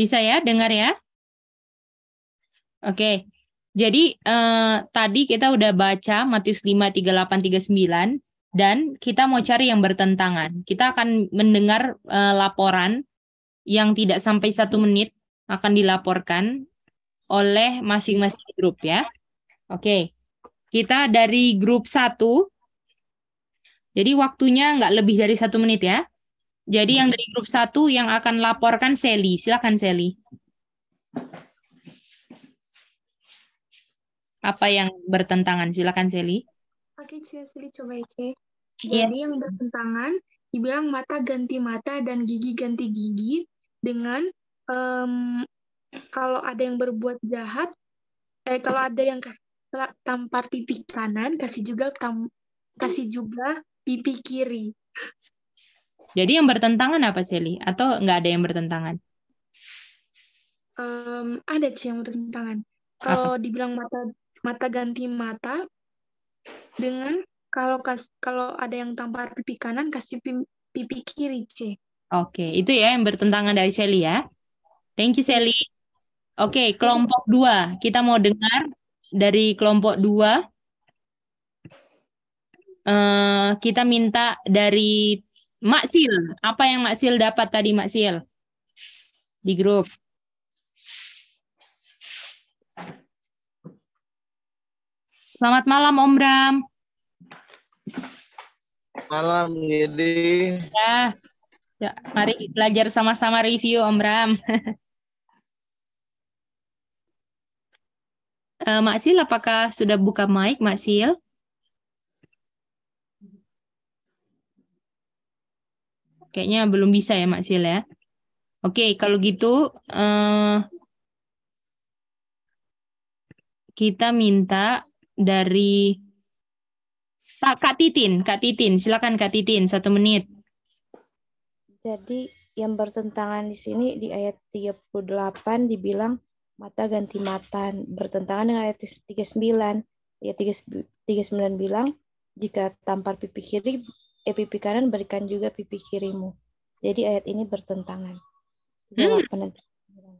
Bisa ya, dengar ya? Oke. Jadi eh, tadi kita udah baca Matius 5 38 39 dan kita mau cari yang bertentangan. Kita akan mendengar eh, laporan yang tidak sampai satu menit akan dilaporkan oleh masing-masing grup ya. Oke. Kita dari grup satu. Jadi waktunya nggak lebih dari satu menit ya. Jadi yang dari grup satu yang akan laporkan Sally. Silakan Sally. Apa yang bertentangan? Silakan Sally. Oke, Sally coba Ece. Yeah. Jadi yang bertentangan dibilang mata ganti mata dan gigi ganti gigi dengan um, kalau ada yang berbuat jahat eh kalau ada yang tampar pipi kanan kasih juga tam, kasih juga pipi kiri jadi yang bertentangan apa Sally? Atau nggak ada yang bertentangan? Um, ada sih yang bertentangan. Kalau dibilang mata mata ganti mata dengan kalau kas, kalau ada yang tampar pipi kanan kasih pipi, pipi kiri C. Oke, itu ya yang bertentangan dari Sally ya. Thank you Sally. Oke, kelompok dua. Kita mau dengar dari kelompok dua. Uh, kita minta dari Maksil, apa yang Maksil dapat tadi Maksil di grup? Selamat malam Om Bram. Malam Yudi. Ya. ya, mari belajar sama-sama review Om Bram. Eh, Maksil, apakah sudah buka mic Maksil? Kayaknya belum bisa ya Mak Sil ya. Oke, kalau gitu uh, kita minta dari Pak Kak Titin, Kak Titin, silakan Kak Titin, satu menit. Jadi yang bertentangan di sini di ayat 38 dibilang mata ganti mata bertentangan dengan ayat 39. Ayat 39 bilang jika tampar pipi kiri eh pipi kanan berikan juga pipi kirimu. Jadi ayat ini bertentangan. Hmm. Oke,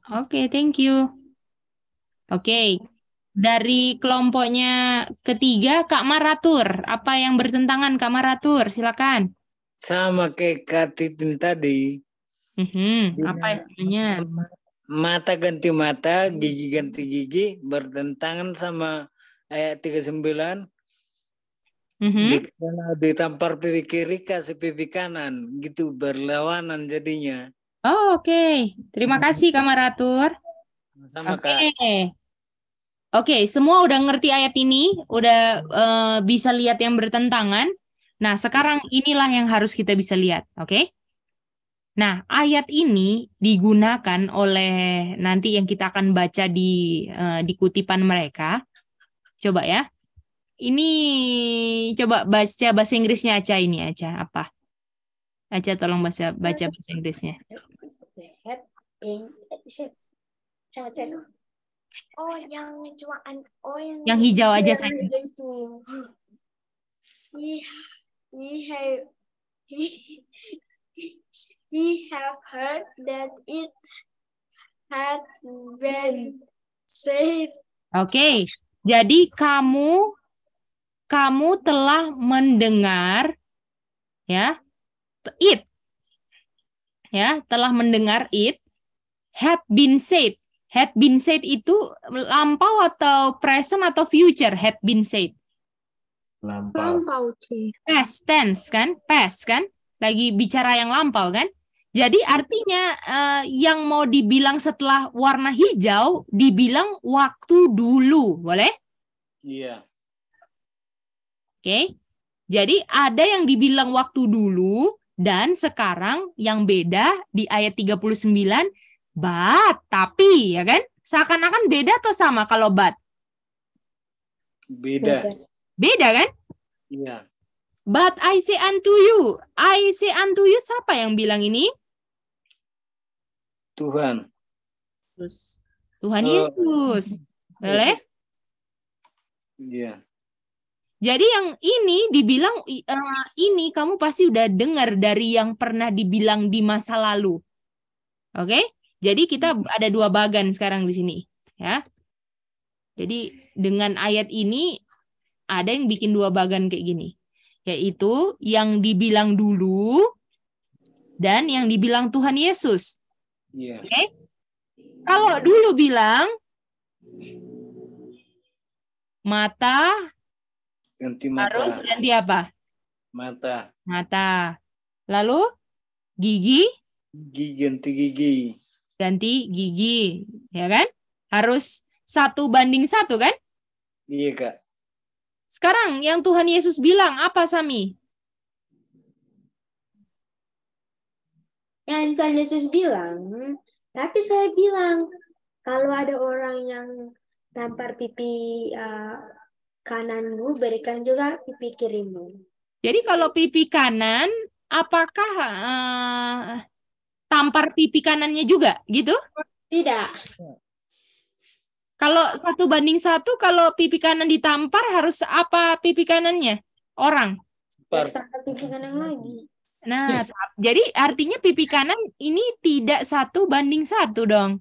okay, thank you. Oke. Okay. Dari kelompoknya ketiga Kak Maratur, apa yang bertentangan Kak Maratur? Silakan. Sama kayak Kak Titin tadi. Mm-hmm. Iya. Apa namanya? Mata ganti mata, gigi ganti gigi bertentangan sama ayat 39 mm-hmm. ditampar pipi kiri kasih pipi kanan gitu berlawanan jadinya oh oke okay. terima mhm. kasih kamaratur sama okay. Oke, okay, semua udah ngerti ayat ini, udah uh, bisa lihat yang bertentangan. Nah, sekarang inilah yang harus kita bisa lihat, oke? Okay? Nah, ayat ini digunakan oleh nanti yang kita akan baca di uh, di kutipan mereka. Coba ya. Ini coba baca bahasa Inggrisnya aja ini aja apa? aja tolong baca baca bahasa Inggrisnya. Oh, yang cuma oh yang, yang hijau aja saya. Iya, itu. have he, have, he, he have heard that it had been said. Oke, okay. jadi kamu kamu telah mendengar ya it ya telah mendengar it had been said had been said itu lampau atau present atau future had been said lampau, past tense kan past kan lagi bicara yang lampau kan jadi artinya eh, yang mau dibilang setelah warna hijau dibilang waktu dulu boleh iya Oke. Jadi ada yang dibilang waktu dulu dan sekarang yang beda di ayat 39 but tapi ya kan? Seakan-akan beda atau sama kalau but? Beda. Beda kan? Iya. But I say unto you, I say unto you siapa yang bilang ini? Tuhan. Tuhan Yesus. Eh, Boleh? Iya. Yeah. Jadi yang ini dibilang uh, ini kamu pasti udah dengar dari yang pernah dibilang di masa lalu. Oke? Okay? Jadi kita hmm. ada dua bagan sekarang di sini, ya. Jadi dengan ayat ini ada yang bikin dua bagan kayak gini, yaitu yang dibilang dulu dan yang dibilang Tuhan Yesus. Yeah. Oke? Okay? Kalau dulu bilang mata ganti mata. Harus ganti apa? Mata. Mata. Lalu gigi? Gigi ganti gigi. Ganti gigi, ya kan? Harus satu banding satu kan? Iya kak. Sekarang yang Tuhan Yesus bilang apa Sami? Yang Tuhan Yesus bilang, tapi saya bilang kalau ada orang yang tampar pipi uh, kananmu, berikan juga pipi kirimu. Jadi kalau pipi kanan, apakah uh, tampar pipi kanannya juga gitu? Tidak. Kalau satu banding satu, kalau pipi kanan ditampar harus apa pipi kanannya orang? Tampar pipi kanan lagi. Nah, jadi artinya pipi kanan ini tidak satu banding satu dong?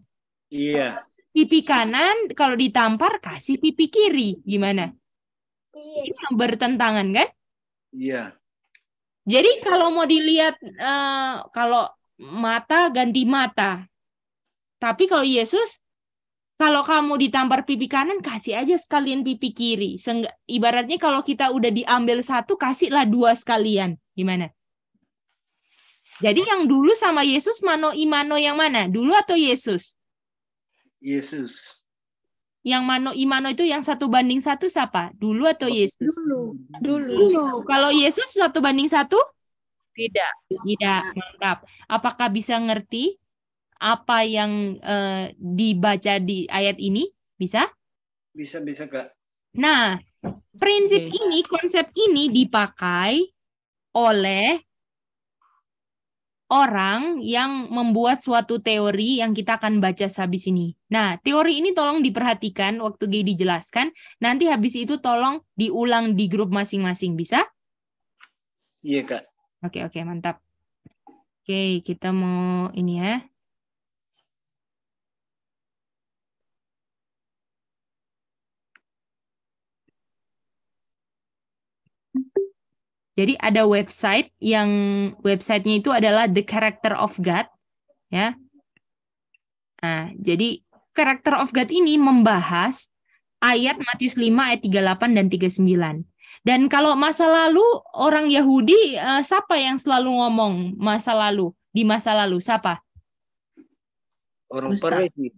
Iya. Pipi kanan kalau ditampar kasih pipi kiri, gimana? Iya. yang bertentangan kan? Iya. Jadi kalau mau dilihat uh, kalau mata ganti mata. Tapi kalau Yesus kalau kamu ditampar pipi kanan kasih aja sekalian pipi kiri. Sengga, ibaratnya kalau kita udah diambil satu kasihlah dua sekalian. Gimana? Jadi yang dulu sama Yesus mano imano yang mana? Dulu atau Yesus? Yesus yang mano imano itu yang satu banding satu siapa? Dulu atau oh, Yesus? Dulu. Dulu. Dulu. Kalau Yesus satu banding satu? Tidak. Tidak. Nah. Mantap. Apakah bisa ngerti apa yang eh, dibaca di ayat ini? Bisa? Bisa, bisa kak. Nah, prinsip ini, konsep ini dipakai oleh orang yang membuat suatu teori yang kita akan baca habis ini. Nah, teori ini tolong diperhatikan waktu G dijelaskan. Nanti habis itu tolong diulang di grup masing-masing, bisa? Iya, Kak. Oke, oke, mantap. Oke, kita mau ini ya. Jadi ada website yang websitenya itu adalah The Character of God, ya. Nah, jadi Character of God ini membahas ayat Matius 5 ayat 38 dan 39. Dan kalau masa lalu orang Yahudi uh, siapa yang selalu ngomong masa lalu di masa lalu siapa? Orang Farisi.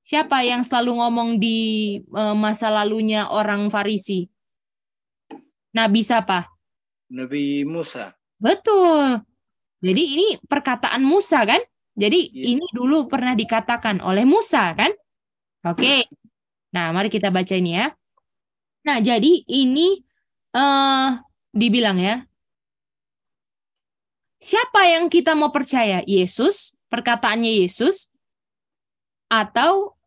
Siapa yang selalu ngomong di uh, masa lalunya orang Farisi? Nabi siapa? Nabi Musa. Betul. Jadi ini perkataan Musa kan? Jadi yeah. ini dulu pernah dikatakan oleh Musa kan? Oke. Nah, mari kita baca ini ya. Nah, jadi ini uh, dibilang ya. Siapa yang kita mau percaya? Yesus, perkataannya Yesus atau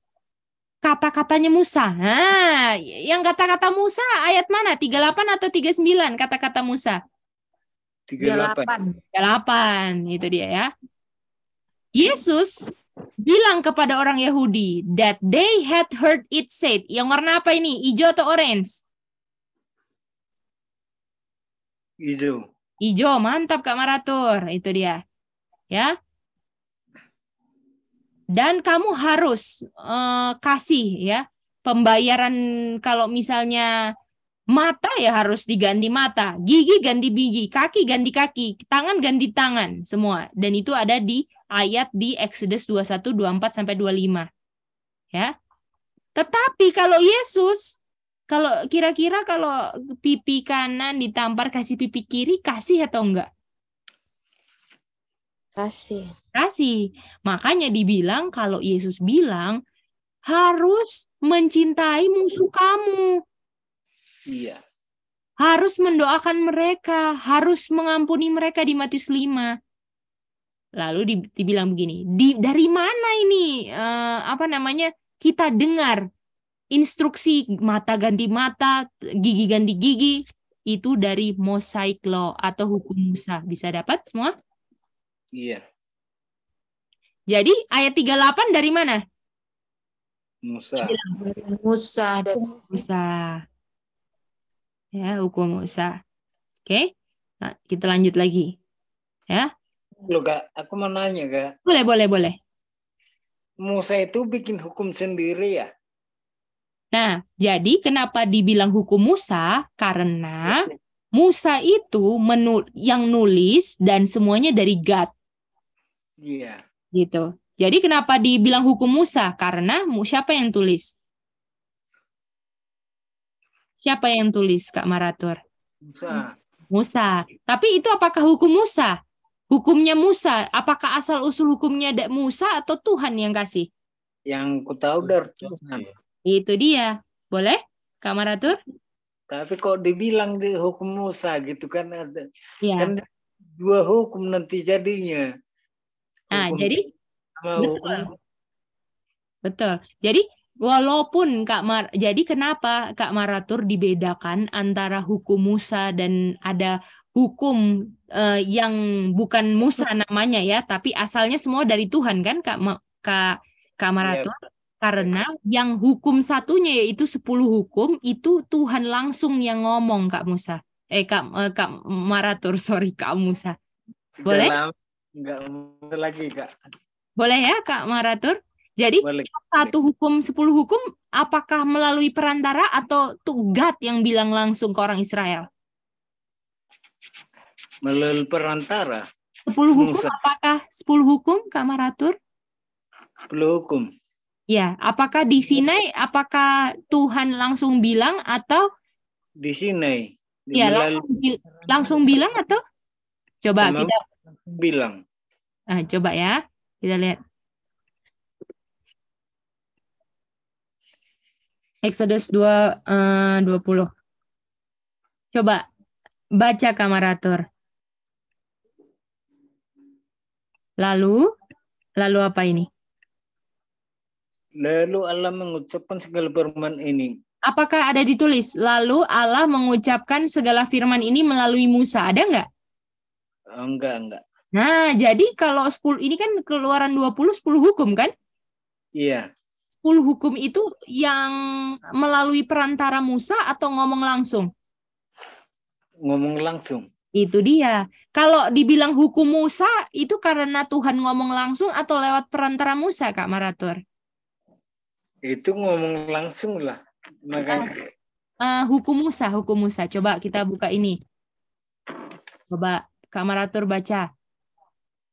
kata-katanya Musa. Nah, yang kata-kata Musa ayat mana? 38 atau 39 kata-kata Musa? 38. 38, itu dia ya. Yesus bilang kepada orang Yahudi that they had heard it said. Yang warna apa ini? Hijau atau orange? Hijau. Hijau, mantap Kak Maratur. Itu dia. Ya dan kamu harus uh, kasih ya pembayaran kalau misalnya mata ya harus diganti mata, gigi ganti gigi, kaki ganti kaki, tangan ganti tangan semua. Dan itu ada di ayat di Exodus 21 24 sampai 25. Ya. Tetapi kalau Yesus kalau kira-kira kalau pipi kanan ditampar kasih pipi kiri kasih atau enggak? Kasih. Kasih. Makanya dibilang kalau Yesus bilang harus mencintai musuh kamu. Iya. Harus mendoakan mereka, harus mengampuni mereka di Matius 5. Lalu dibilang begini, di, dari mana ini uh, apa namanya kita dengar instruksi mata ganti mata, gigi ganti gigi itu dari mosaik law atau hukum Musa. Bisa dapat semua? Iya. Jadi ayat 38 dari mana? Musa. Musa dan Musa. Ya, hukum Musa. Oke. Nah, kita lanjut lagi. Ya. Loh, Kak, aku mau nanya, Kak. Boleh, boleh, boleh. Musa itu bikin hukum sendiri ya? Nah, jadi kenapa dibilang hukum Musa? Karena Musa itu menul yang nulis dan semuanya dari God. Iya. Gitu. Jadi kenapa dibilang hukum Musa? Karena siapa yang tulis? Siapa yang tulis, Kak Maratur? Musa. Musa. Tapi itu apakah hukum Musa? Hukumnya Musa, apakah asal usul hukumnya Musa atau Tuhan yang kasih? Yang ku tahu dari Tuhan. Itu dia. Boleh, Kak Maratur? Tapi kok dibilang di hukum Musa gitu kan ada. Ya. Kan dua hukum nanti jadinya. Nah, Hukum. jadi betul. Betul. Jadi walaupun Kak Mar jadi kenapa Kak Maratur dibedakan antara hukum Musa dan ada hukum uh, yang bukan Musa namanya ya, tapi asalnya semua dari Tuhan kan Kak Ma, Kak Kak iya. Maratur? Karena iya. yang hukum satunya yaitu 10 hukum itu Tuhan langsung yang ngomong Kak Musa. Eh Kak eh, Kak Maratur, sorry Kak Musa. Boleh? Dalam nggak mundur lagi kak boleh ya kak Maratur jadi boleh. satu hukum sepuluh hukum apakah melalui perantara atau tugat yang bilang langsung ke orang Israel melalui perantara sepuluh hukum Musa. apakah sepuluh hukum kak Maratur sepuluh hukum Ya, apakah di Sinai apakah Tuhan langsung bilang atau di Sinai? Di ya, langsung, langsung bilang atau coba sama, kita bilang. Nah, coba ya. Kita lihat. Exodus 2 uh, 20. Coba baca kamaratur. Lalu lalu apa ini? Lalu Allah mengucapkan segala firman ini. Apakah ada ditulis? Lalu Allah mengucapkan segala firman ini melalui Musa. Ada nggak? enggak, enggak. Nah, jadi kalau 10 ini kan keluaran 20 10 hukum kan? Iya. 10 hukum itu yang melalui perantara Musa atau ngomong langsung? Ngomong langsung. Itu dia. Kalau dibilang hukum Musa itu karena Tuhan ngomong langsung atau lewat perantara Musa, Kak Maratur? Itu ngomong langsung lah. Makanya... Uh, uh, hukum Musa, hukum Musa. Coba kita buka ini. Coba Kamaratur baca.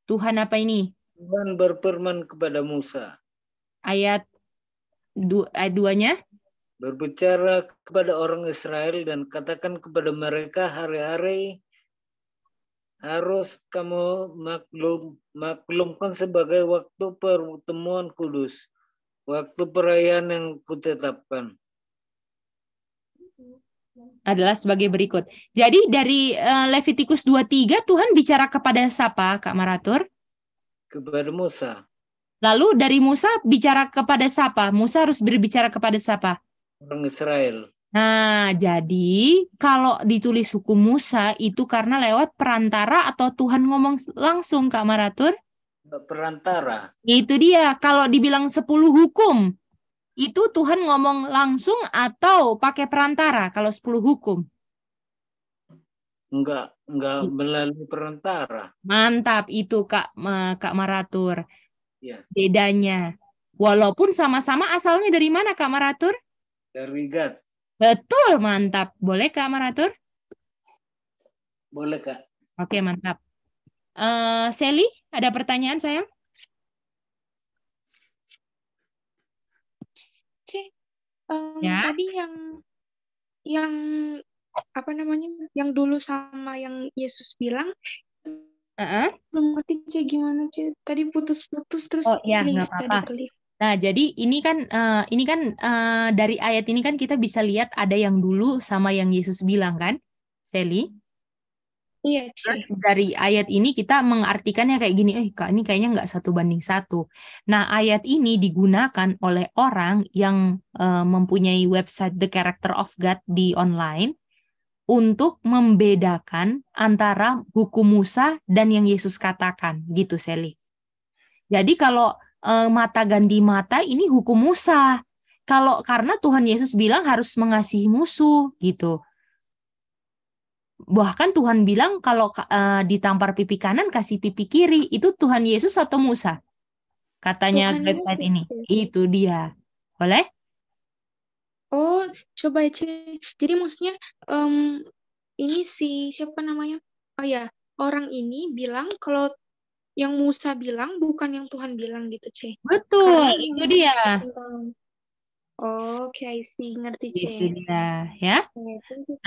Tuhan apa ini? Tuhan berperman kepada Musa. Ayat du ayat duanya. Berbicara kepada orang Israel dan katakan kepada mereka hari-hari harus kamu maklum, maklumkan sebagai waktu pertemuan kudus, waktu perayaan yang kutetapkan adalah sebagai berikut. Jadi dari uh, eh, Levitikus 23 Tuhan bicara kepada siapa Kak Maratur? Kepada Musa. Lalu dari Musa bicara kepada siapa? Musa harus berbicara kepada siapa? Orang Israel. Nah, jadi kalau ditulis hukum Musa itu karena lewat perantara atau Tuhan ngomong langsung Kak Maratur? Perantara. Itu dia. Kalau dibilang 10 hukum, itu Tuhan ngomong langsung atau pakai perantara kalau 10 hukum? Enggak, enggak melalui perantara. Mantap itu Kak Kak Maratur. Ya. Bedanya. Walaupun sama-sama asalnya dari mana Kak Maratur? Dari Gad. Betul, mantap. Boleh Kak Maratur? Boleh Kak. Oke, mantap. Uh, Sally, ada pertanyaan sayang? um, Ya. tadi yang yang apa namanya, yang dulu sama yang Yesus bilang, Heeh. belum ngerti gimana cie Tadi putus-putus terus Oh ya, nggak apa-apa. Nah, jadi ini kan, uh, ini kan, uh, dari ayat ini kan kita bisa lihat ada yang dulu sama yang Yesus bilang kan, Sally? Iya. Terus dari ayat ini kita mengartikannya kayak gini, eh kak ini kayaknya nggak satu banding satu. Nah ayat ini digunakan oleh orang yang uh, mempunyai website The Character of God di online untuk membedakan antara hukum Musa dan yang Yesus katakan, gitu Sally. Jadi kalau uh, mata ganti mata ini hukum Musa. Kalau karena Tuhan Yesus bilang harus mengasihi musuh gitu bahkan Tuhan bilang kalau uh, ditampar pipi kanan kasih pipi kiri itu Tuhan Yesus atau Musa katanya Tuhan ini itu dia boleh oh coba cek jadi maksudnya um, ini si siapa namanya oh ya orang ini bilang kalau yang Musa bilang bukan yang Tuhan bilang gitu C betul Karena itu dia Oke, oh, okay, sih Ngerti, C. ya.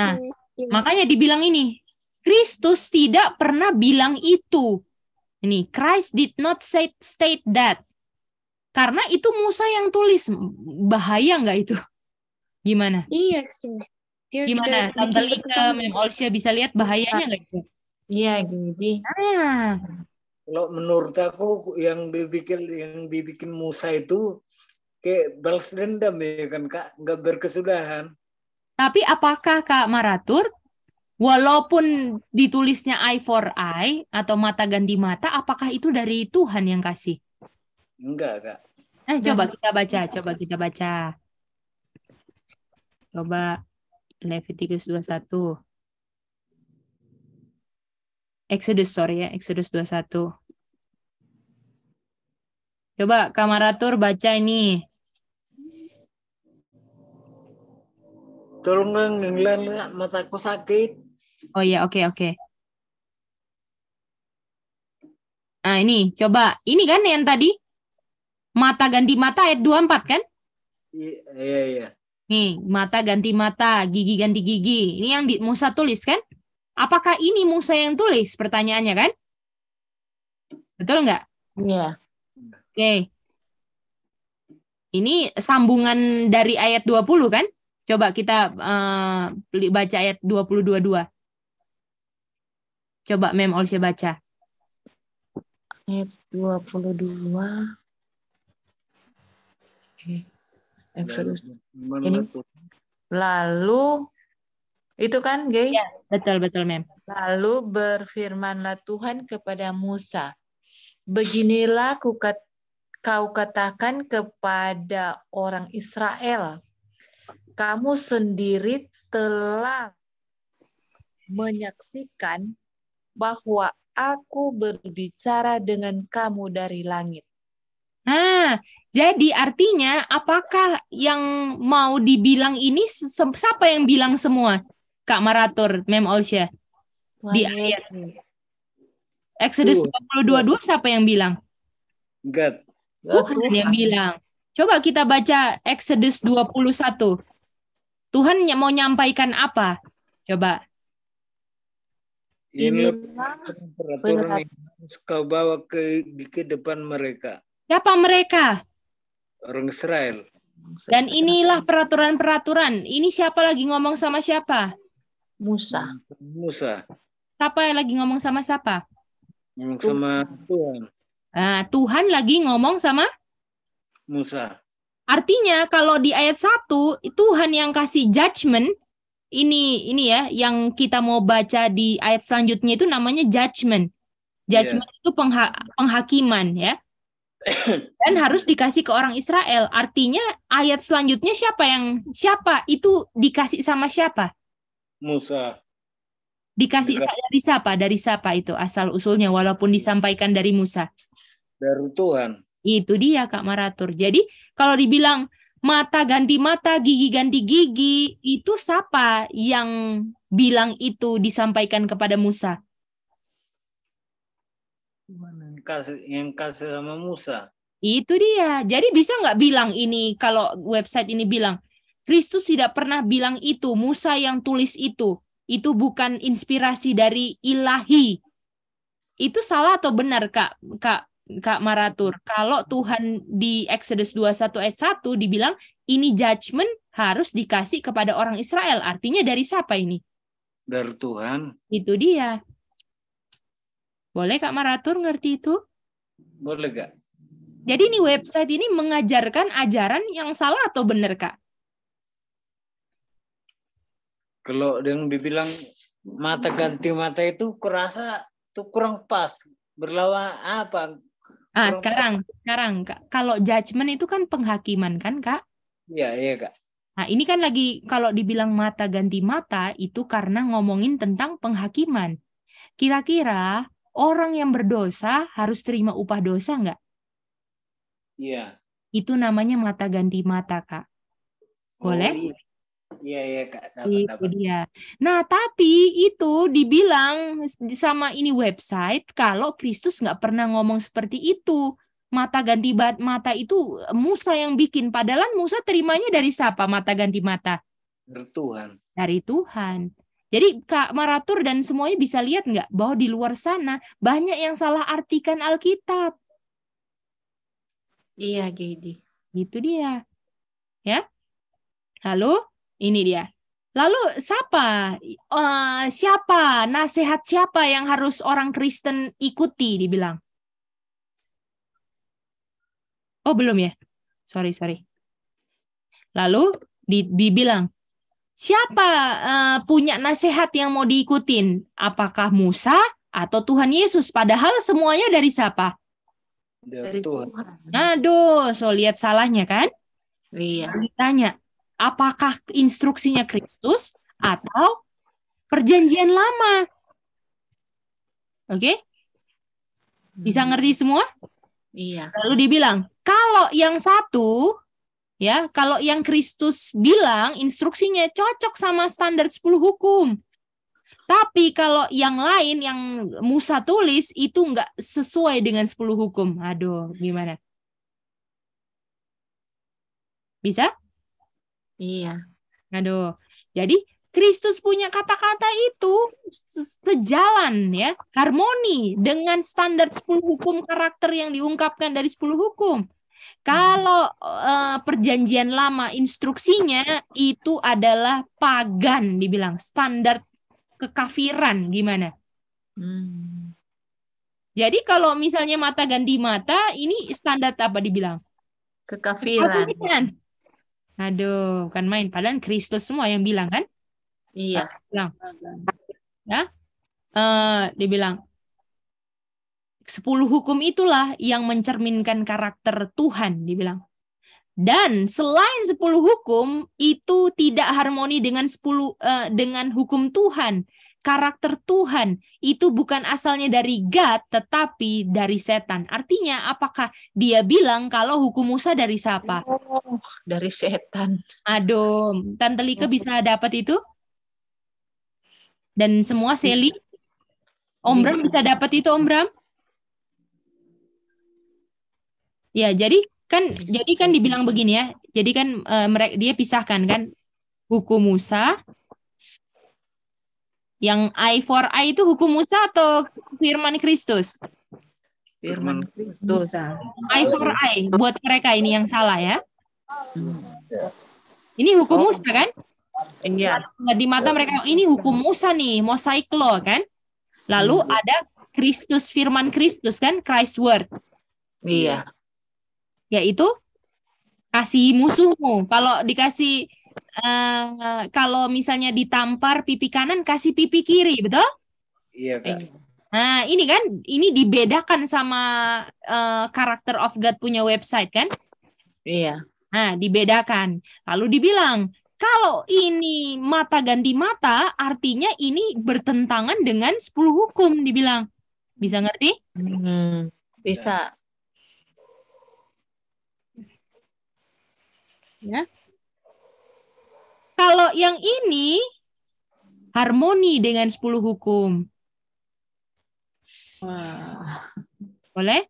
Nah, Iya. Makanya dibilang ini, Kristus tidak pernah bilang itu. Ini Christ did not say, state that. Karena itu Musa yang tulis. Bahaya nggak itu? Gimana? Iya sih. Gimana? Tante ke bisa lihat bahayanya nggak itu? Iya, gini. Nah. Kalau menurut aku yang dibikin yang dibikin Musa itu kayak balas dendam ya kan kak, nggak berkesudahan. Tapi apakah Kak Maratur walaupun ditulisnya I for I atau mata ganti mata, apakah itu dari Tuhan yang kasih? Enggak, Kak. Eh, coba kita baca, coba kita baca. Coba Leviticus 21. Exodus, sorry ya, Exodus 21. Coba Kamaratur baca ini. Tolong England mataku sakit. Oh iya, oke okay, oke. Okay. Nah, ini coba. Ini kan yang tadi mata ganti mata ayat 24 kan? Iya, iya, iya. Nih, mata ganti mata, gigi ganti gigi. Ini yang di, Musa tulis kan? Apakah ini Musa yang tulis? Pertanyaannya kan? Betul nggak? Iya. Oke. Okay. Ini sambungan dari ayat 20 kan? Coba kita uh, baca ayat 22.2. Coba Mem Olsya baca. Ayat 22. Okay. Ini. Lalu itu kan, Gay? Ya, betul, betul, Mem. Lalu berfirmanlah Tuhan kepada Musa, "Beginilah kukat, kau katakan kepada orang Israel, kamu sendiri telah menyaksikan bahwa aku berbicara dengan kamu dari langit. Nah, jadi artinya apakah yang mau dibilang ini siapa yang bilang semua? Kak Maratur, Mem Olsha. Di ayat. Exodus 22 siapa yang bilang? God. Tuhan. yang bilang. Coba kita baca Exodus 21. Tuhan mau nyampaikan apa? Coba. Ini iya. peraturan harus kau bawa ke di ke depan mereka. Siapa mereka? Orang Israel. Dan inilah peraturan-peraturan. Ini siapa lagi ngomong sama siapa? Musa. Musa. Siapa yang lagi ngomong sama siapa? Ngomong sama Tuhan. Nah, Tuhan lagi ngomong sama Musa. Artinya kalau di ayat 1 Tuhan yang kasih judgment ini ini ya yang kita mau baca di ayat selanjutnya itu namanya judgment. Judgment yeah. itu pengha penghakiman ya. Dan harus dikasih ke orang Israel. Artinya ayat selanjutnya siapa yang siapa itu dikasih sama siapa? Musa. Dikasih Dikasi. dari siapa? Dari siapa itu asal usulnya walaupun iya. disampaikan dari Musa? Dari Tuhan. Itu dia Kak Maratur. Jadi kalau dibilang mata ganti mata, gigi ganti gigi, itu siapa yang bilang itu disampaikan kepada Musa? Yang kasih, sama Musa. Itu dia. Jadi bisa nggak bilang ini kalau website ini bilang Kristus tidak pernah bilang itu, Musa yang tulis itu. Itu bukan inspirasi dari ilahi. Itu salah atau benar, Kak? Kak Kak Maratur, kalau Tuhan di Exodus 21 ayat 1 dibilang ini judgment harus dikasih kepada orang Israel. Artinya dari siapa ini? Dari Tuhan. Itu dia. Boleh Kak Maratur ngerti itu? Boleh Kak. Jadi ini website ini mengajarkan ajaran yang salah atau benar Kak? Kalau yang dibilang mata ganti mata itu kurasa itu kurang pas berlawan apa Ah, sekarang, sekarang Kak. Kalau judgement itu kan penghakiman kan, Kak? Iya, iya, Kak. Nah, ini kan lagi kalau dibilang mata ganti mata itu karena ngomongin tentang penghakiman. Kira-kira orang yang berdosa harus terima upah dosa enggak? Iya. Itu namanya mata ganti mata, Kak. Oh, Boleh? Oh, iya. Iya iya kak. Dapat, dapat. dia. Nah tapi itu dibilang sama ini website kalau Kristus nggak pernah ngomong seperti itu. Mata ganti bat, mata itu Musa yang bikin. Padahal Musa terimanya dari siapa mata ganti mata? Dari Tuhan. Dari Tuhan. Jadi Kak Maratur dan semuanya bisa lihat nggak bahwa di luar sana banyak yang salah artikan Alkitab. Iya, Gedi. Gitu dia. Ya. Halo? Ini dia. Lalu siapa? Uh, siapa? Nasihat siapa yang harus orang Kristen ikuti? Dibilang. Oh belum ya? Sorry sorry. Lalu di, dibilang siapa uh, punya nasihat yang mau diikutin? Apakah Musa atau Tuhan Yesus? Padahal semuanya dari siapa? Dari Tuhan. Aduh, so lihat salahnya kan? Iya. Ditanya, apakah instruksinya Kristus atau perjanjian lama. Oke? Okay? Bisa hmm. ngerti semua? Iya. Lalu dibilang, kalau yang satu ya, kalau yang Kristus bilang instruksinya cocok sama standar 10 hukum. Tapi kalau yang lain yang Musa tulis itu nggak sesuai dengan 10 hukum. Aduh, gimana? Bisa? Iya. Aduh. Jadi Kristus punya kata-kata itu sejalan ya, harmoni dengan standar 10 hukum karakter yang diungkapkan dari 10 hukum. Kalau uh, perjanjian lama instruksinya itu adalah pagan dibilang standar kekafiran gimana? Hmm. Jadi kalau misalnya mata ganti mata ini standar apa dibilang? Kekafiran. kekafiran. Aduh, bukan main. Padahal Kristus semua yang bilang kan? Iya. Ah, bilang. Ya. Uh, dia bilang, sepuluh hukum itulah yang mencerminkan karakter Tuhan, bilang. Dan selain sepuluh hukum itu tidak harmoni dengan sepuluh uh, dengan hukum Tuhan karakter Tuhan itu bukan asalnya dari God tetapi dari setan. Artinya apakah dia bilang kalau hukum Musa dari siapa? Oh, dari setan. Aduh, Tante Lika bisa dapat itu? Dan semua Seli? Om Bram bisa dapat itu Om Bram? Ya, jadi kan jadi kan dibilang begini ya. Jadi kan eh, mereka dia pisahkan kan hukum Musa yang I for I itu hukum Musa atau firman Kristus? Firman Kristus. I for I buat mereka ini yang salah ya. Hmm. Ini hukum oh. Musa kan? Iya. Di mata mereka oh, ini hukum Musa nih, mosaik law kan? Lalu hmm. ada Kristus firman Kristus kan, Christ word. Iya. Yaitu kasih musuhmu. Kalau dikasih uh, kalau misalnya ditampar pipi kanan kasih pipi kiri, betul? Iya, kan. Nah, ini kan ini dibedakan sama uh, karakter of God punya website kan? Iya. Nah, dibedakan. Lalu dibilang, kalau ini mata ganti mata, artinya ini bertentangan dengan 10 hukum, dibilang. Bisa ngerti? Hmm, bisa. Ya. Kalau yang ini harmoni dengan 10 hukum. Wah. Boleh?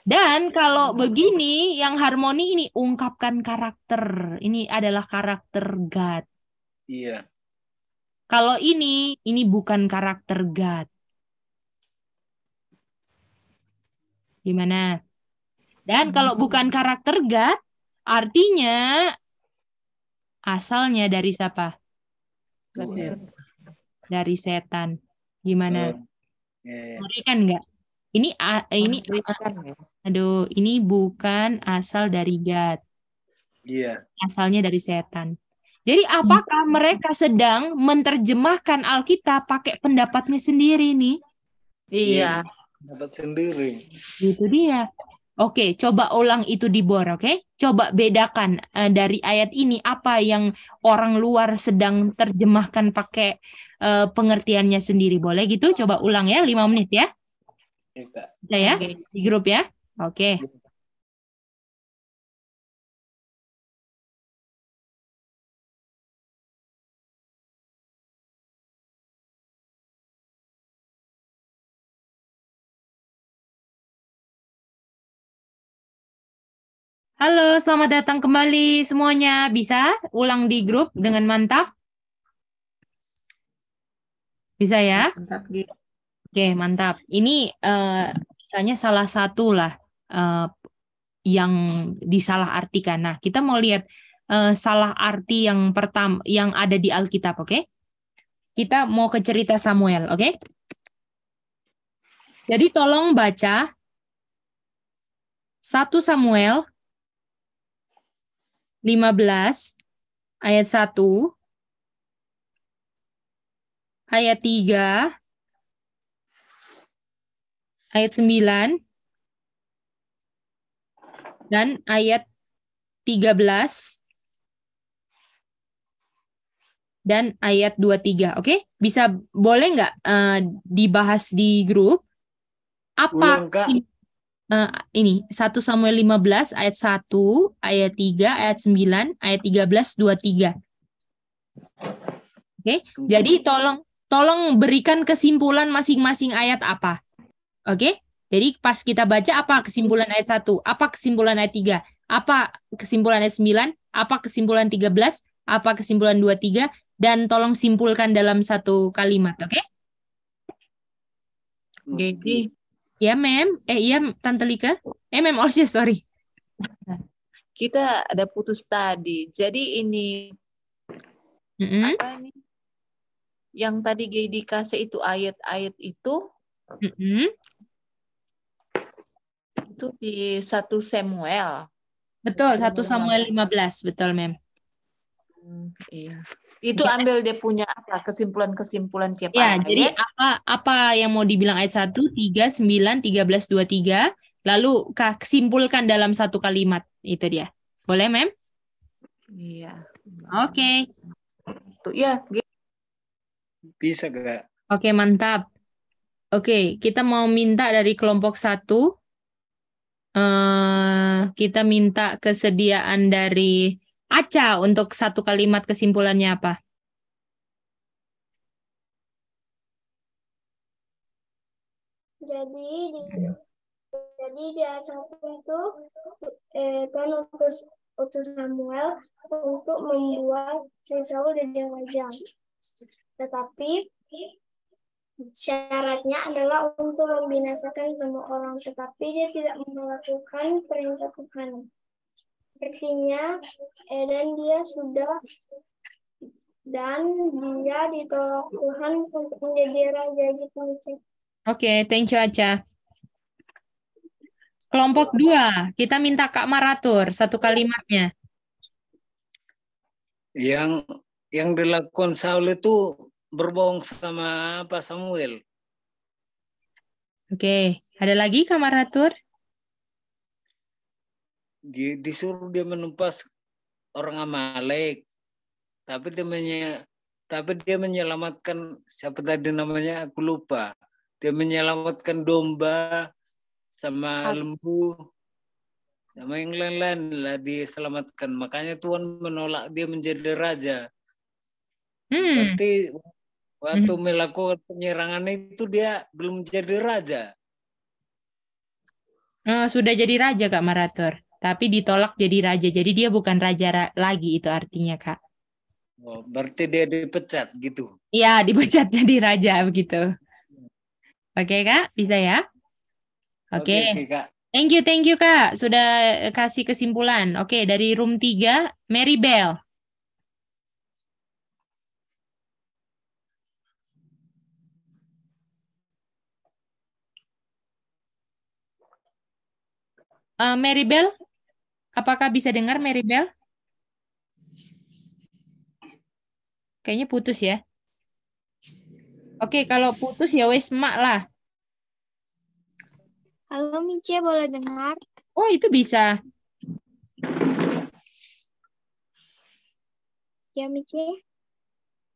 Dan kalau begini, yang harmoni ini ungkapkan karakter. Ini adalah karakter God. Iya. Kalau ini, ini bukan karakter God. Gimana? Dan kalau hmm. bukan karakter God, artinya asalnya dari siapa? Dari setan. Gimana? Iya. kan enggak? Ini ini ya. aduh ini bukan asal dari God. Iya. Asalnya dari setan. Jadi apakah iya. mereka sedang menerjemahkan Alkitab pakai pendapatnya sendiri nih? Iya. Pendapat sendiri. Itu dia. Oke, coba ulang itu di bor, oke? Okay? Coba bedakan uh, dari ayat ini apa yang orang luar sedang terjemahkan pakai uh, pengertiannya sendiri. Boleh gitu? Coba ulang ya, lima menit ya. Bisa ya, di grup ya. Oke. Okay. Iya. Halo, selamat datang kembali semuanya. Bisa ulang di grup dengan mantap? Bisa ya? Mantap, gitu. Oke, mantap. Ini uh, misalnya salah satu lah uh, yang disalahartikan. Nah, kita mau lihat uh, salah arti yang pertama yang ada di Alkitab, oke? Okay? Kita mau ke cerita Samuel, oke? Okay? Jadi tolong baca 1 Samuel 15 ayat 1 ayat 3 ayat 9 dan ayat 13 dan ayat 23, oke? Okay? Bisa boleh nggak uh, dibahas di grup? Apa Boleh, uh, ini 1 Samuel 15 ayat 1, ayat 3, ayat 9, ayat 13, 23. Oke, okay? jadi tolong tolong berikan kesimpulan masing-masing ayat apa. Oke? Okay? Jadi pas kita baca apa kesimpulan ayat 1, apa kesimpulan ayat 3, apa kesimpulan ayat 9, apa kesimpulan 13, apa kesimpulan 23 dan tolong simpulkan dalam satu kalimat, oke? Okay? Jadi Ya, Mem. Eh, iya, Tante Lika. Eh, Mem Olsia, oh, sorry. Kita ada putus tadi. Jadi ini mm-hmm. apa ini? Yang tadi Gedi kasih itu ayat-ayat itu mm-hmm. itu di satu Samuel. Betul, satu Samuel 15, betul, Mem. Hmm, iya. Itu ya. ambil dia punya apa kesimpulan-kesimpulan tiap ya, ayat. jadi apa apa yang mau dibilang ayat 1, 3, 9, 13, 23 lalu kesimpulkan dalam satu kalimat. Itu dia. Boleh, Mem? Iya. Oke. Okay. ya. Gitu. Bisa, Kak. Oke, okay, mantap. Oke, okay, kita mau minta dari kelompok satu. Uh, kita minta kesediaan dari Aca untuk satu kalimat kesimpulannya apa? Jadi di, jadi di saat itu eh, Tuhan utus, utus Samuel untuk membuat Saul jadi wajah. Tetapi syaratnya adalah untuk membinasakan semua orang, tetapi dia tidak melakukan perintah Tuhan. Sepertinya Eden dia sudah dan dia ditolak Tuhan untuk menjadi raja gitu. Oke, okay, thank you Aca. Kelompok dua, kita minta Kak Maratur satu kalimatnya. Yang yang dilakukan Saul itu berbohong sama apa Samuel. Oke, okay. ada lagi Kak Maratur? di disuruh dia menumpas orang Amalek tapi dia menye, tapi dia menyelamatkan siapa tadi namanya aku lupa dia menyelamatkan domba sama lembu sama yang lain-lain lah diselamatkan makanya Tuhan menolak dia menjadi raja hmm. berarti waktu hmm. melakukan penyerangan itu dia belum jadi raja. Oh, sudah jadi raja Kak Marator tapi ditolak jadi raja. Jadi dia bukan raja ra lagi itu artinya, Kak. Oh, berarti dia dipecat gitu. Iya, dipecat jadi raja begitu. Oke, okay, Kak, bisa ya? Oke. Okay. Okay, thank you, thank you, Kak. Sudah eh, kasih kesimpulan. Oke, okay, dari room 3, Mary Bell. Uh, Mary Bell, Apakah bisa dengar Mary Bell? Kayaknya putus ya. Oke, kalau putus ya wes mak lah. Halo Mice, boleh dengar? Oh, itu bisa. Ya, Mice.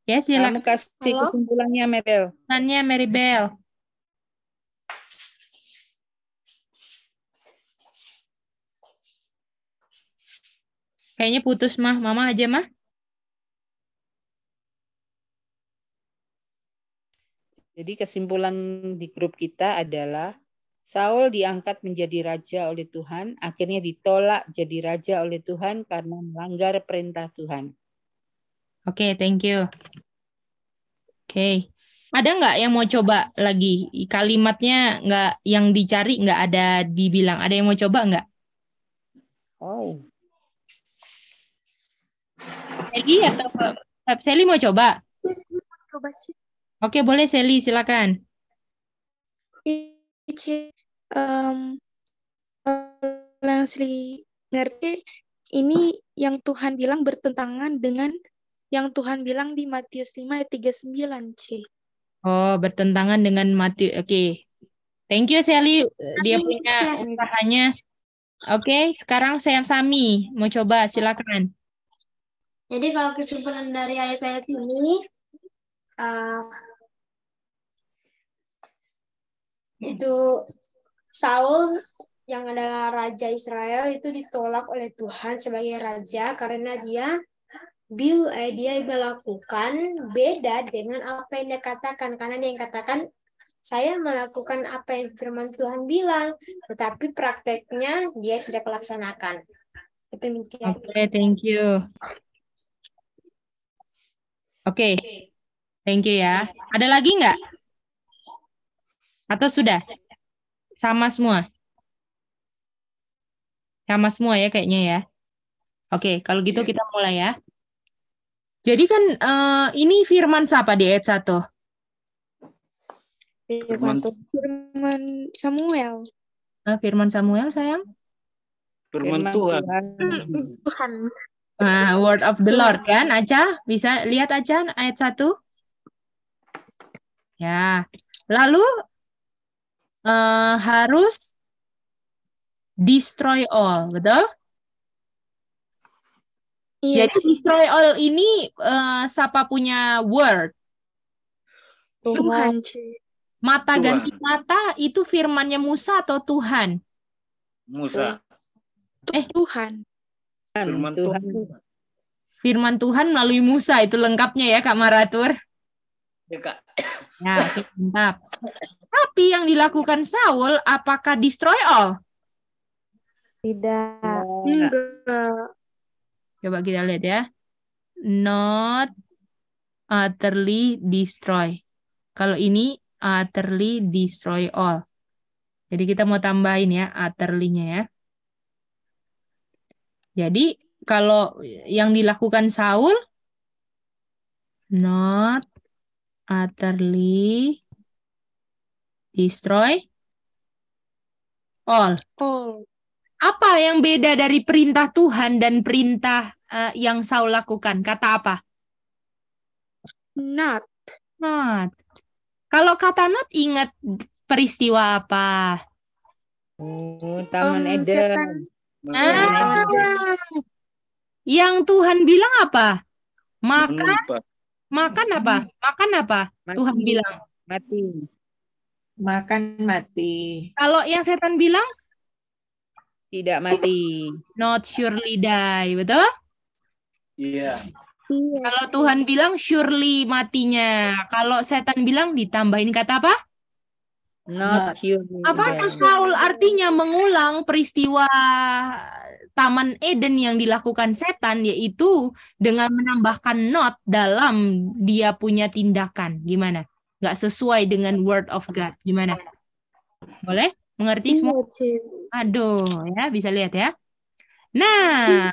Ya, silakan. Kamu kasih kesimpulannya, Meribel. Kesimpulannya, Meribel. Kayaknya putus mah, mama aja mah. Jadi kesimpulan di grup kita adalah Saul diangkat menjadi raja oleh Tuhan, akhirnya ditolak jadi raja oleh Tuhan karena melanggar perintah Tuhan. Oke, okay, thank you. Oke, okay. ada nggak yang mau coba lagi kalimatnya nggak yang dicari nggak ada dibilang. Ada yang mau coba nggak? Oh, lagi atau Pak Sally mau coba? Oke, boleh Sally, silakan. Um, yang Sally ngerti ini yang Tuhan bilang bertentangan dengan yang Tuhan bilang di Matius 5 ayat 39 C. Oh, bertentangan dengan Matius. Oke. Okay. Thank you Sally, dia punya usahanya. Oke, okay, sekarang saya Sami mau coba silakan. Jadi kalau kesimpulan dari ayat-ayat ini uh, itu Saul yang adalah raja Israel itu ditolak oleh Tuhan sebagai raja karena dia bil eh, dia melakukan beda dengan apa yang dia katakan karena dia yang katakan saya melakukan apa yang firman Tuhan bilang tetapi prakteknya dia tidak melaksanakan itu Oke, okay, thank you. Oke, okay. thank you ya. Ada lagi nggak? Atau sudah? Sama semua? Sama semua ya kayaknya ya. Oke, okay, kalau gitu iya. kita mulai ya. Jadi kan uh, ini firman siapa di ayat 1? Firman, firman Samuel. Uh, firman Samuel sayang? Firman, firman Tuhan. Tuhan. Nah, word of the Lord kan, aja Bisa lihat aja ayat 1? Ya. Lalu uh, harus destroy all, betul? Iya. Jadi destroy all ini uh, siapa punya word? Tuhan. Mata Tuhan. ganti mata itu firmannya Musa atau Tuhan? Musa. Eh, Tuhan. Firman Tuhan. Tuhan. Firman Tuhan melalui Musa itu lengkapnya ya Kak Maratur. Ya Kak. Ya, mantap. Tapi yang dilakukan Saul apakah destroy all? Tidak. Tidak. Coba kita lihat ya. Not utterly destroy. Kalau ini utterly destroy all. Jadi kita mau tambahin ya utterly-nya ya. Jadi kalau yang dilakukan Saul not utterly destroy all. all. Apa yang beda dari perintah Tuhan dan perintah uh, yang Saul lakukan? Kata apa? Not. Not. Kalau kata not ingat peristiwa apa? Oh, Taman Eden. Setan, Ah, yang Tuhan bilang apa? Makan, hmm, makan apa? Hmm. Makan apa? Mati. Tuhan bilang mati. Makan mati. Kalau yang setan bilang tidak mati. Not surely die, betul? Iya. Yeah. Kalau Tuhan bilang surely matinya. Kalau setan bilang ditambahin kata apa? Not human. Apakah Saul artinya mengulang peristiwa Taman Eden yang dilakukan setan yaitu dengan menambahkan not dalam dia punya tindakan. Gimana? Gak sesuai dengan word of God. Gimana? Boleh? Mengerti iya, semua? Aduh, ya bisa lihat ya. Nah.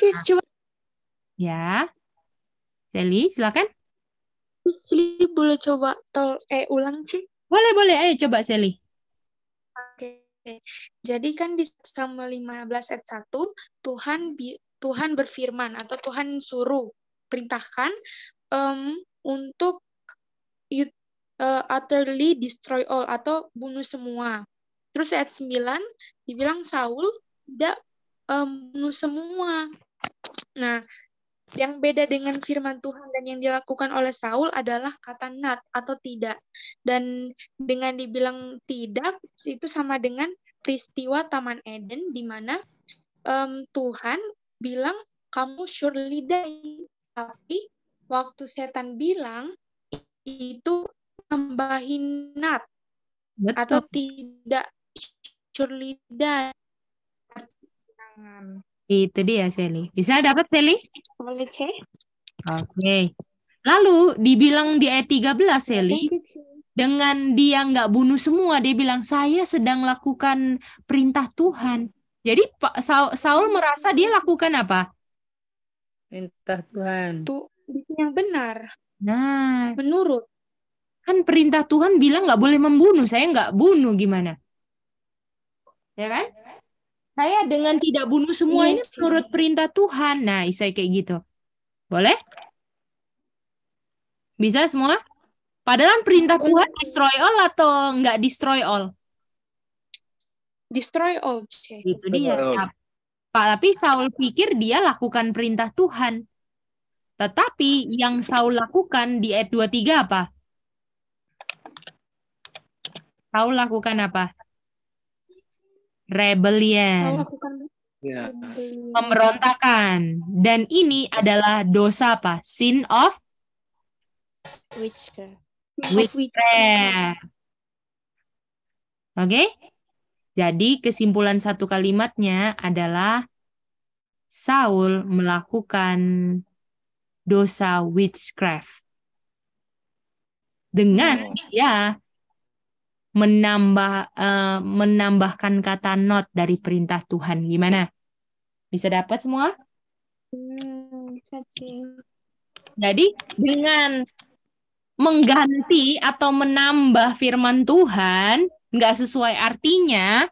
Ya. Sally, silakan. Sally boleh coba tol eh ulang sih. Boleh, boleh. Ayo coba Sally. Oke. Jadi kan di Samuel 15 ayat 1 Tuhan bi Tuhan berfirman atau Tuhan suruh perintahkan um, untuk you, uh, eh, utterly destroy all atau bunuh semua. Terus ayat 9 dibilang Saul tidak um, bunuh semua. Nah, yang beda dengan firman Tuhan dan yang dilakukan oleh Saul adalah kata not atau tidak. Dan dengan dibilang tidak itu sama dengan peristiwa Taman Eden di mana um, Tuhan bilang kamu surely die. Tapi waktu setan bilang itu tambahin not Betul. atau tidak surely die. Itu dia Sally. Bisa dapat Sally? Boleh, C. Oke. Okay. Lalu dibilang di ayat 13 Sally, dengan dia nggak bunuh semua, dia bilang saya sedang lakukan perintah Tuhan. Jadi Saul, Saul merasa dia lakukan apa? Perintah Tuhan. Tuh yang benar. Nah, menurut kan perintah Tuhan bilang nggak boleh membunuh, saya nggak bunuh gimana? Ya kan? saya dengan tidak bunuh semua ini gitu. menurut perintah Tuhan. Nah, saya kayak gitu. Boleh? Bisa semua? Padahal perintah iya. Tuhan destroy all atau nggak destroy all? Destroy all. Itu dia. Pak, tapi Saul pikir dia lakukan perintah Tuhan. Tetapi yang Saul lakukan di ayat 23 apa? Saul lakukan apa? rebellion yeah. Ya. pemberontakan dan ini adalah dosa apa sin of witchcraft oke okay? jadi kesimpulan satu kalimatnya adalah Saul melakukan dosa witchcraft dengan oh. dia menambah uh, menambahkan kata not dari perintah Tuhan. Gimana? Bisa dapat semua? Hmm, bisa Jadi dengan mengganti atau menambah firman Tuhan nggak sesuai artinya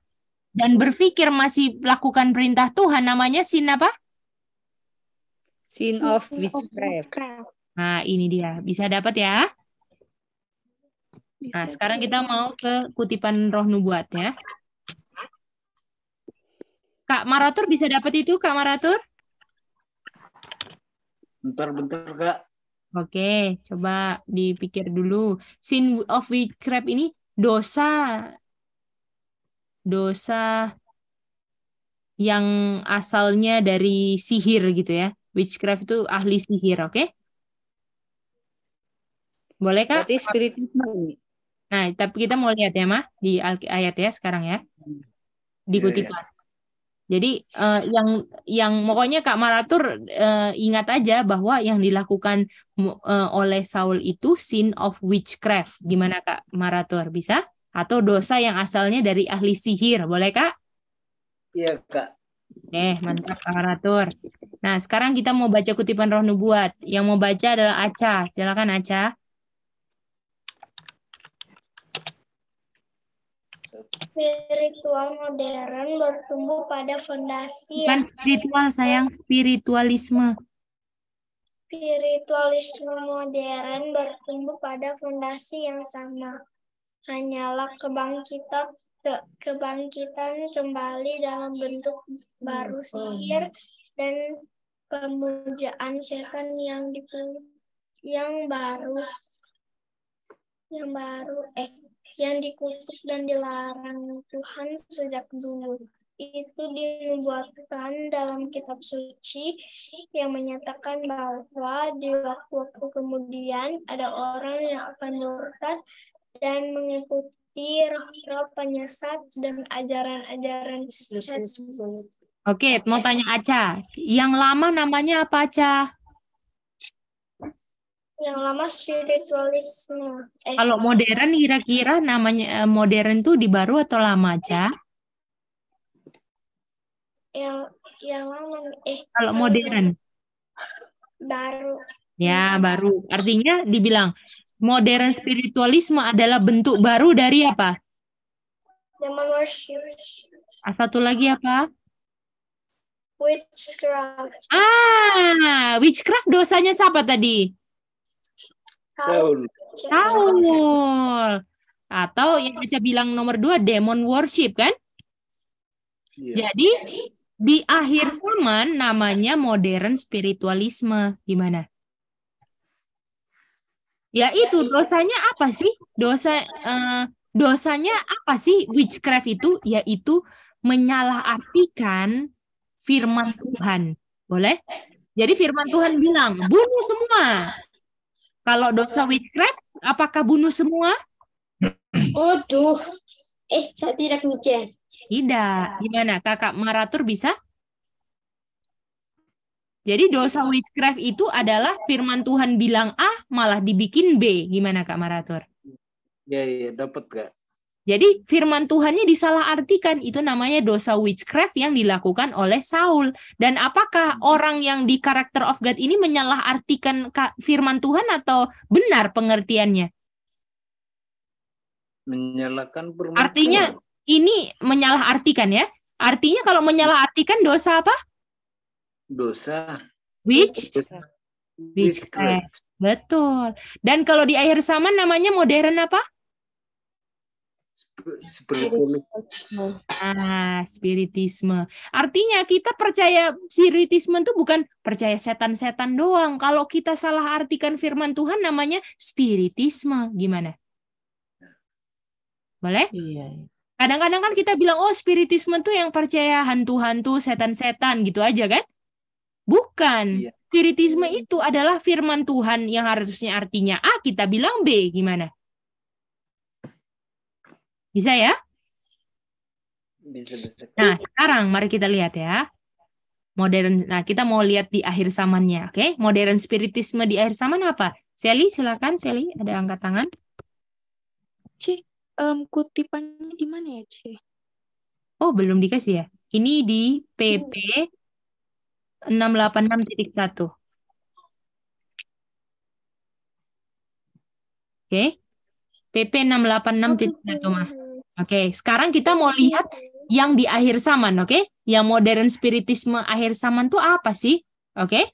dan berpikir masih lakukan perintah Tuhan namanya sin apa? Sin of witchcraft. Nah, ini dia. Bisa dapat ya? Nah, sekarang kita mau ke kutipan roh nubuat ya. Kak Maratur bisa dapat itu, Kak Maratur? Bentar, bentar, Kak. Oke, coba dipikir dulu. Sin of witchcraft ini dosa dosa yang asalnya dari sihir gitu ya. Witchcraft itu ahli sihir, oke? Okay? Boleh, Kak? Berarti spiritisme Nah, tapi kita mau lihat ya, Mah, di ayat ya sekarang ya. Di iya, iya. kutipan. yeah. Jadi uh, yang yang pokoknya Kak Maratur uh, eh, ingat aja bahwa yang dilakukan uh, oleh Saul itu sin of witchcraft. Gimana Kak Maratur bisa? Atau dosa yang asalnya dari ahli sihir, boleh Kak? Iya Kak. Eh mantap Kak Maratur. Nah sekarang kita mau baca kutipan roh nubuat. Yang mau baca adalah Aca. Silakan Aca. Spiritual modern bertumbuh pada fondasi. Bukan spiritual sayang, spiritualisme. Spiritualisme modern bertumbuh pada fondasi yang sama. Hanyalah kebangkitan ke kebangkitan kembali dalam bentuk baru hmm, oh, sihir iya. dan pemujaan setan yang di yang baru yang baru eh yang dikutuk dan dilarang Tuhan sejak dulu. Itu dibuatkan dalam kitab suci yang menyatakan bahwa di waktu-waktu kemudian ada orang yang akan murtad dan mengikuti roh-roh penyesat dan ajaran-ajaran sesat. Oke, mau tanya Aca. Yang lama namanya apa, Aca? yang lama spiritualisme. Eh. Kalau modern kira-kira namanya eh, modern tuh di baru atau lama aja? Yang yang lama eh kalau modern baru. Ya, baru. Artinya dibilang modern spiritualisme adalah bentuk baru dari apa? Zaman worship. Ah, satu lagi apa? Witchcraft. Ah, witchcraft dosanya siapa tadi? Saul. Saul. Atau yang baca bilang nomor dua, demon worship kan? Iya. Jadi di akhir zaman namanya modern spiritualisme. Gimana? Ya itu dosanya apa sih? Dosa eh, dosanya apa sih witchcraft itu? Yaitu menyalahartikan firman Tuhan. Boleh? Jadi firman Tuhan bilang, bunuh semua. Kalau dosa witchcraft, apakah bunuh semua? Aduh, eh saya tidak hujan. Tidak. Gimana, kakak Maratur bisa? Jadi dosa witchcraft itu adalah firman Tuhan bilang A, malah dibikin B. Gimana Kak Maratur? Ya, ya, dapat Kak. Jadi firman Tuhannya disalahartikan, itu namanya dosa witchcraft yang dilakukan oleh Saul. Dan apakah hmm. orang yang di character of God ini menyalahartikan firman Tuhan atau benar pengertiannya? Menyalahkan firman Artinya Tuhan. ini menyalahartikan ya. Artinya kalau menyalahartikan dosa apa? Dosa. Witch. Dosa. Witchcraft. Betul. Dan kalau di akhir zaman namanya modern apa? spiritisme. Ah, spiritisme. Artinya kita percaya spiritisme itu bukan percaya setan-setan doang. Kalau kita salah artikan firman Tuhan namanya spiritisme. Gimana? Boleh? Iya. iya. Kadang-kadang kan kita bilang, oh spiritisme itu yang percaya hantu-hantu, setan-setan gitu aja kan? Bukan. Iya. Spiritisme itu adalah firman Tuhan yang harusnya artinya A, kita bilang B. Gimana? Bisa ya? Bisa, bisa. Nah, sekarang mari kita lihat ya. Modern, nah kita mau lihat di akhir zamannya, oke? Okay? Modern spiritisme di akhir zaman apa? Sally, silakan Sally, ada angkat tangan. C, um, kutipannya di mana ya, C? Oh, belum dikasih ya. Ini di PP 686.1. Oke. Okay. PP 686.1 mah. Oke, okay, sekarang kita mau lihat iya. yang di akhir zaman, oke? Okay? Yang modern spiritisme akhir zaman itu apa sih? Oke?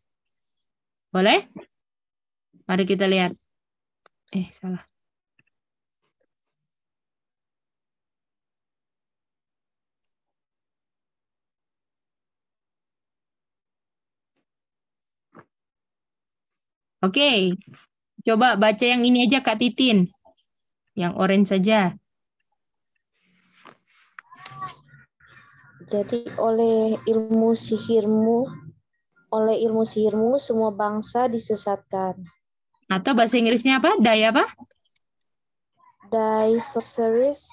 Okay? Boleh? Mari kita lihat. Eh, salah. Oke, okay. coba baca yang ini aja Kak Titin. Yang orange saja. Jadi oleh ilmu sihirmu, oleh ilmu sihirmu semua bangsa disesatkan. Atau bahasa Inggrisnya apa? Daya apa? Day sorceries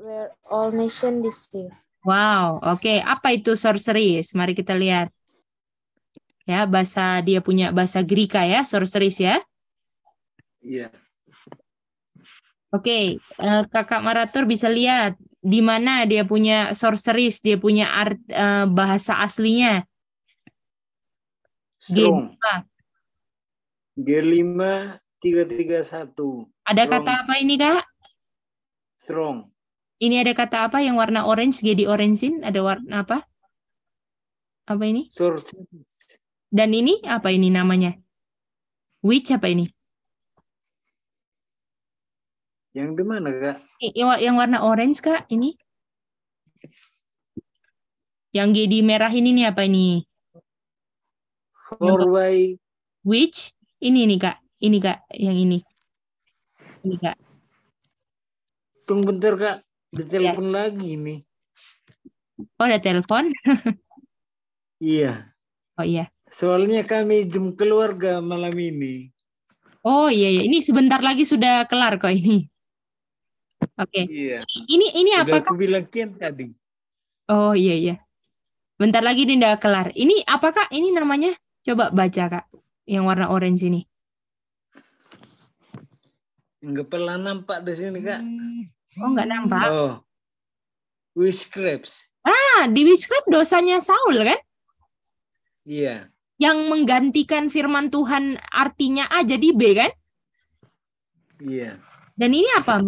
where all nation deceived. Wow, oke. Okay. Apa itu sorceries? Mari kita lihat. Ya, bahasa dia punya bahasa Grika ya, sorceries ya. Iya. Yeah. Oke, okay. Eh, kakak Maratur bisa lihat di mana dia punya sorceries, dia punya art, uh, bahasa aslinya. Strong. G5. tiga 5 331. Ada Strong. kata apa ini, Kak? Strong. Ini ada kata apa yang warna orange, jadi di orangein? Ada warna apa? Apa ini? Sorceries. Dan ini apa ini namanya? Witch apa ini? Yang gimana, Kak? Eh, yang warna orange, Kak, ini? Yang G merah ini nih apa ini? Four way. Which? Ini nih, Kak. Ini, Kak. Yang ini. Ini, Kak. Tunggu bentar, Kak. Iya. telepon ya. lagi ini. Oh, ada telepon? iya. Oh, iya. Soalnya kami jam keluarga malam ini. Oh iya, iya. ini sebentar lagi sudah kelar kok ini. Oke. Okay. Iya. Ini ini apakah? Aku bilang Ken tadi. Oh iya iya. Bentar lagi Dinda kelar. Ini apakah ini namanya? Coba baca kak, yang warna orange ini. Enggak pernah nampak di sini kak. Oh enggak nampak. Oh. Wishcrabs. Ah, di Wishcrabs dosanya Saul kan? Iya. Yang menggantikan firman Tuhan artinya A jadi B kan? Iya. Dan ini apa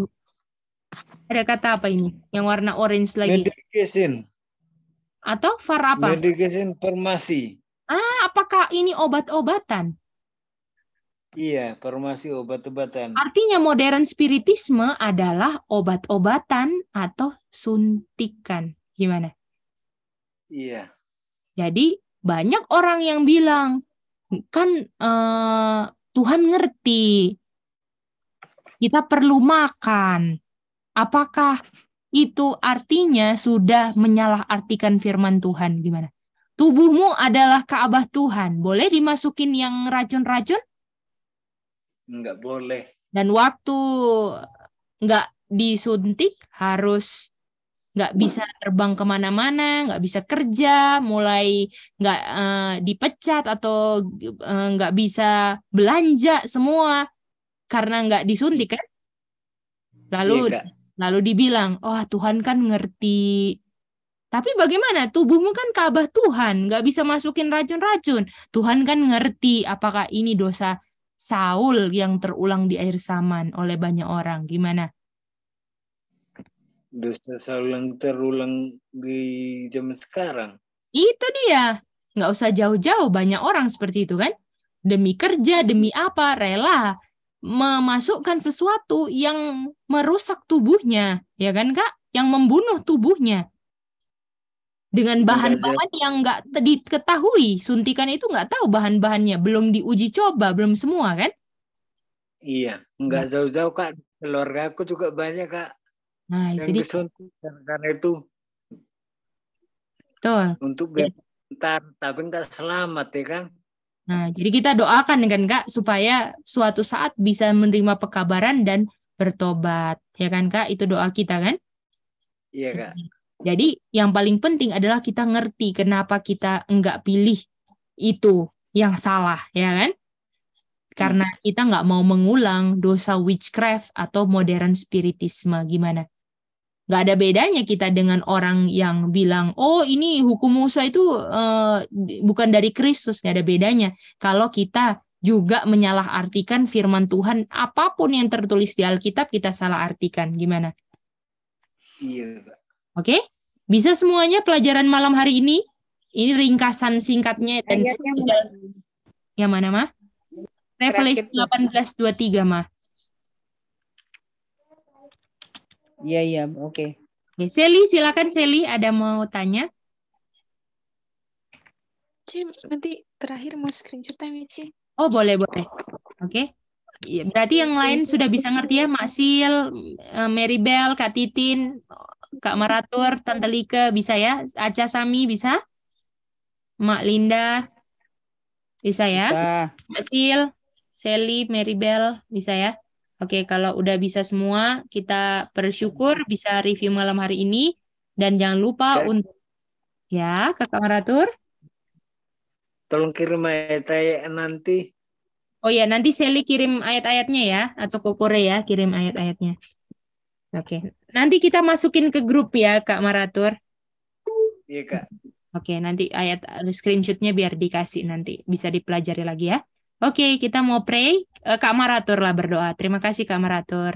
ada kata apa ini? Yang warna orange lagi. Medication. Atau far apa? Medication farmasi. Ah, apakah ini obat-obatan? Iya, farmasi obat-obatan. Artinya modern spiritisme adalah obat-obatan atau suntikan. Gimana? Iya. Jadi banyak orang yang bilang, kan eh, Tuhan ngerti, kita perlu makan. Apakah itu artinya sudah menyalahartikan firman Tuhan gimana? Tubuhmu adalah Ka'bah Tuhan. Boleh dimasukin yang racun-racun? Enggak boleh. Dan waktu enggak disuntik harus enggak bisa terbang kemana-mana, enggak bisa kerja, mulai enggak uh, eh, dipecat atau uh, bisa belanja semua karena enggak disuntik kan? Iya, Lalu ya, Lalu dibilang, "Oh, Tuhan kan ngerti." Tapi bagaimana? Tubuhmu kan Ka'bah Tuhan, nggak bisa masukin racun-racun. Tuhan kan ngerti apakah ini dosa Saul yang terulang di air saman oleh banyak orang. Gimana? Dosa Saul yang terulang di zaman sekarang. Itu dia. Nggak usah jauh-jauh, banyak orang seperti itu kan? Demi kerja, demi apa, rela memasukkan sesuatu yang merusak tubuhnya, ya kan Kak? Yang membunuh tubuhnya dengan bahan-bahan yang nggak diketahui suntikan itu nggak tahu bahan-bahannya belum diuji coba belum semua kan iya nggak nah. jauh-jauh kak keluarga aku juga banyak kak nah, yang itu disuntikan karena itu Betul. untuk ya. bentar ya. tapi nggak selamat ya kan Nah, jadi kita doakan kan Kak supaya suatu saat bisa menerima pekabaran dan bertobat. Ya kan Kak, itu doa kita kan? Iya Kak. Jadi yang paling penting adalah kita ngerti kenapa kita enggak pilih itu yang salah, ya kan? Karena kita nggak mau mengulang dosa witchcraft atau modern spiritisme, gimana? nggak ada bedanya kita dengan orang yang bilang oh ini hukum Musa itu uh, bukan dari Kristus nggak ada bedanya kalau kita juga menyalahartikan firman Tuhan apapun yang tertulis di Alkitab kita salah artikan gimana? Iya. Oke, okay? bisa semuanya pelajaran malam hari ini. Ini ringkasan singkatnya dan yang mana mah? Revelation 18:23 mah. Iya, iya, oke. Okay. Seli, Sally, silakan Seli, ada mau tanya? Ci, nanti terakhir mau screenshot time, ya, Ci. Oh, boleh, boleh. Oke. Okay. Iya, berarti yang lain sudah bisa ngerti ya, Mak eh, Mary Bell, Kak Titin, Kak Maratur, Tante Lika, bisa ya? Aca Sami, bisa? Mak Linda, bisa ya? Bisa. Seli, Sally, Bell bisa ya? Oke, kalau udah bisa semua, kita bersyukur hmm. bisa review malam hari ini. Dan jangan lupa untuk... Ya, Kakak Maratur. Tolong kirim ayat-ayat nanti. Oh ya, nanti Sally kirim ayat-ayatnya ya. Atau Kokore ya, kirim ayat-ayatnya. Oke, nanti kita masukin ke grup ya, Kak Maratur. Iya, Kak. Oke, nanti ayat screenshotnya biar dikasih nanti. Bisa dipelajari lagi ya. Oke, okay, kita mau pray. Eh, Kak Maratur lah berdoa. Terima kasih Kak Maratur.